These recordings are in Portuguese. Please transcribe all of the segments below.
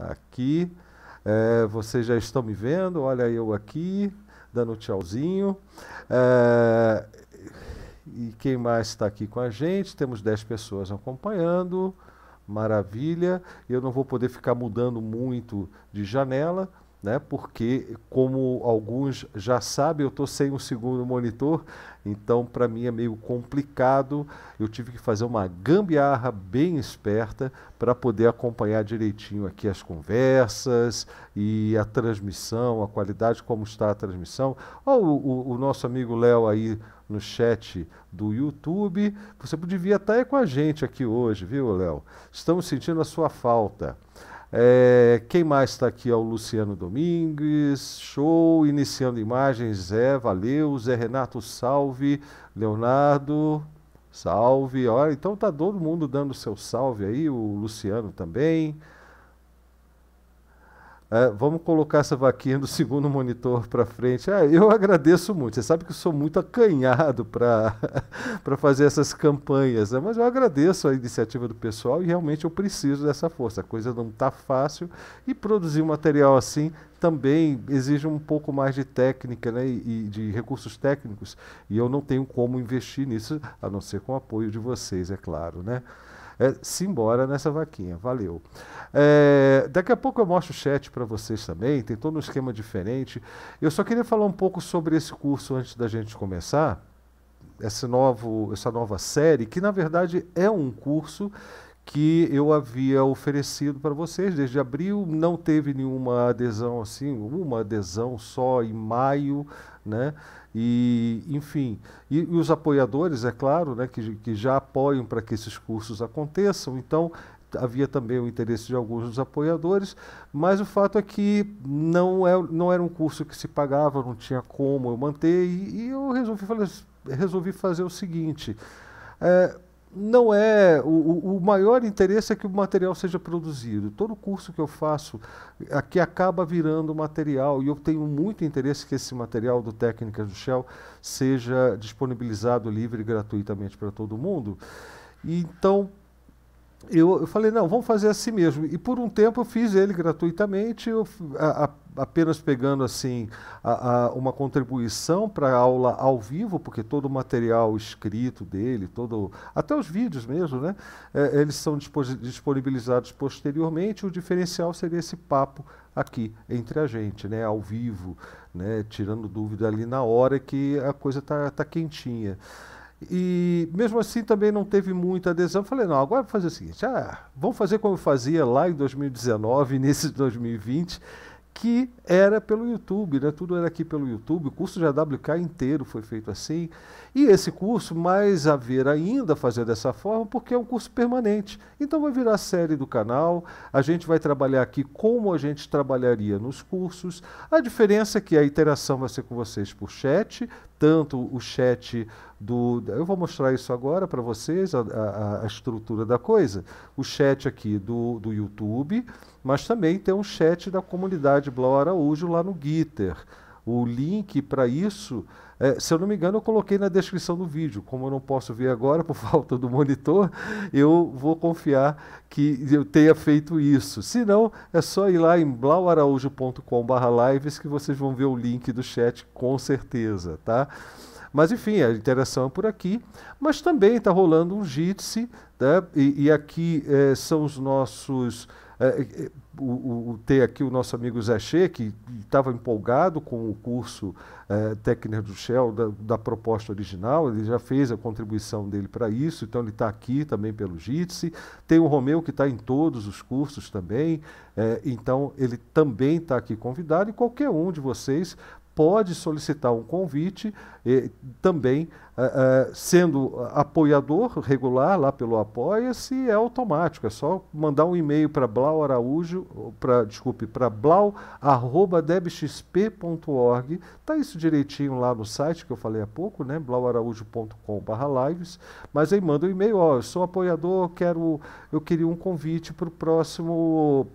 aqui. É, vocês já estão me vendo, olha eu aqui, dando um tchauzinho. É, e quem mais está aqui com a gente? Temos 10 pessoas acompanhando, maravilha. Eu não vou poder ficar mudando muito de janela, né? Porque como alguns já sabem, eu estou sem um segundo monitor, então para mim é meio complicado. Eu tive que fazer uma gambiarra bem esperta para poder acompanhar direitinho aqui as conversas e a transmissão, a qualidade como está a transmissão. Oh, o, o nosso amigo Léo aí no chat do YouTube, você devia estar tá aí com a gente aqui hoje, viu, Léo? Estamos sentindo a sua falta. É, quem mais está aqui é o Luciano Domingues, show, iniciando imagens, Zé, valeu, Zé Renato, salve, Leonardo, salve, olha, então tá todo mundo dando seu salve aí, o Luciano também, é, vamos colocar essa vaquinha do segundo monitor para frente. Ah, eu agradeço muito. Você sabe que eu sou muito acanhado para fazer essas campanhas, né? mas eu agradeço a iniciativa do pessoal e realmente eu preciso dessa força. A coisa não está fácil e produzir um material assim também exige um pouco mais de técnica né, e, e de recursos técnicos. E eu não tenho como investir nisso, a não ser com o apoio de vocês, é claro. Né? é, simbora nessa vaquinha. Valeu. É, daqui a pouco eu mostro o chat para vocês também, tem todo um esquema diferente. Eu só queria falar um pouco sobre esse curso antes da gente começar. Esse novo, essa nova série, que na verdade é um curso que eu havia oferecido para vocês desde abril, não teve nenhuma adesão assim, uma adesão só em maio, né? E, enfim, e, e os apoiadores, é claro, né, que, que já apoiam para que esses cursos aconteçam, então havia também o interesse de alguns dos apoiadores, mas o fato é que não, é, não era um curso que se pagava, não tinha como eu manter, e, e eu resolvi, resolvi fazer o seguinte... É, não é. O, o, maior interesse é que o material seja produzido. Todo curso que eu faço aqui acaba virando material, e eu tenho muito interesse que esse material do Técnicas do Shell seja disponibilizado livre e gratuitamente para todo mundo. E, então, eu, eu falei, não, vamos fazer assim mesmo. E por um tempo eu fiz ele gratuitamente, eu, a, a, apenas pegando assim a, uma contribuição para a aula ao vivo, porque todo o material escrito dele, todo, até os vídeos mesmo, né, é, eles são disponibilizados posteriormente. O diferencial seria esse papo aqui entre a gente, né, ao vivo, né, tirando dúvida ali na hora que a coisa tá, tá quentinha. E mesmo assim também não teve muita adesão. Falei, não, agora vou fazer o seguinte: ah, vamos fazer como eu fazia lá em 2019, início de 2020, que era pelo YouTube, né? Tudo era aqui pelo YouTube. O curso de AWK inteiro foi feito assim. E esse curso, mais a ver ainda fazer dessa forma, porque é um curso permanente. Então vai virar série do canal. A gente vai trabalhar aqui como a gente trabalharia nos cursos. A diferença é que a interação vai ser com vocês por chat, tanto o chat do. Eu vou mostrar isso agora para vocês, a, a, a, estrutura da coisa. O chat aqui do, do YouTube, mas também tem um chat da comunidade Blau Araújo lá no Gitter. O link para isso, é, se eu não me engano, eu coloquei na descrição do vídeo. Como eu não posso ver agora por falta do monitor, eu vou confiar que eu tenha feito isso. Se não, é só ir lá em blauaraújo.com/lives que vocês vão ver o link do chat com certeza, tá? Mas enfim, a interação é por aqui. Mas também está rolando um Jitsi, né? e, e, aqui eh, são os nossos. Eh, eh, o, o, tem aqui o nosso amigo Zé Che, que estava empolgado com o curso eh, técnico do Shell, da, da, proposta original, ele já fez a contribuição dele para isso, então ele está aqui também pelo Jitsi. Tem o Romeu, que está em todos os cursos também, então ele também está aqui convidado, e qualquer um de vocês pode solicitar um convite, também eh, eh, sendo apoiador regular lá pelo Apoia-se, é automático, é só mandar um e-mail para Blau Araújo, pra, desculpe, para blau.debxp.org, está isso direitinho lá no site que eu falei há pouco, né, blauaraújo.com.br lives, mas aí manda um e-mail, ó, eu sou apoiador, quero, eu queria um convite para o próximo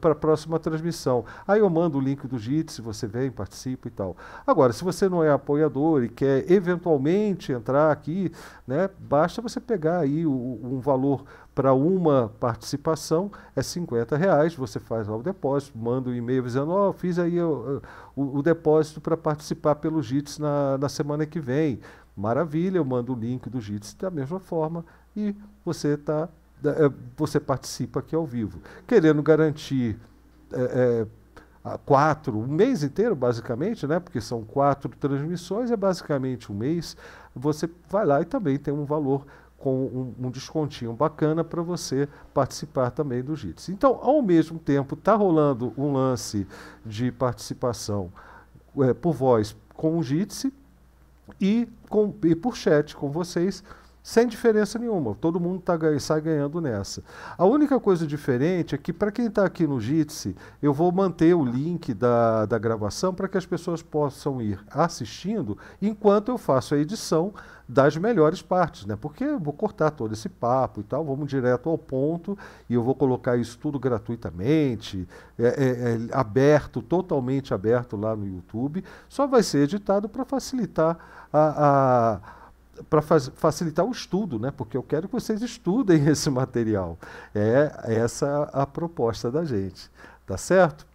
para a próxima transmissão. Aí eu mando o link do Jitsi, você vem, participa e tal. Agora, se você não é apoiador e quer eventualmente entrar aqui, né, basta você pegar aí o, um valor para uma participação, é 50 reais, você faz lá o depósito, manda um e-mail dizendo, ó, oh, fiz aí o, o, o depósito para participar pelo Jitsi na, na semana que vem. Maravilha, eu mando o link do Jitsi da mesma forma e você está é, você participa aqui ao vivo. Querendo garantir é, é, quatro, um mês inteiro, basicamente, né? porque são quatro transmissões, é basicamente um mês, você vai lá e também tem um valor com um, um descontinho bacana para você participar também do JITS. Então, ao mesmo tempo, está rolando um lance de participação é, por voz com o JITS e, com, e por chat com vocês sem diferença nenhuma. Todo mundo tá, sai ganhando nessa. A única coisa diferente é que, para quem está aqui no Jitsi, eu vou manter o link da, da gravação para que as pessoas possam ir assistindo enquanto eu faço a edição das melhores partes, né? Porque eu vou cortar todo esse papo e tal, vamos direto ao ponto e eu vou colocar isso tudo gratuitamente, é, é, é aberto, totalmente aberto lá no YouTube. Só vai ser editado para facilitar a, a para facilitar o estudo, né? porque eu quero que vocês estudem esse material. É essa a proposta da gente. Tá certo?